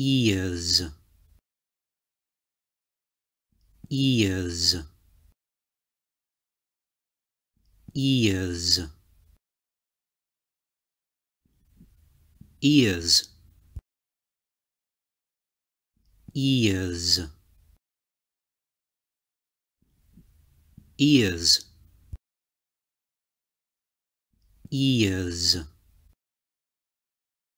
ears ears ears ears ears ears ears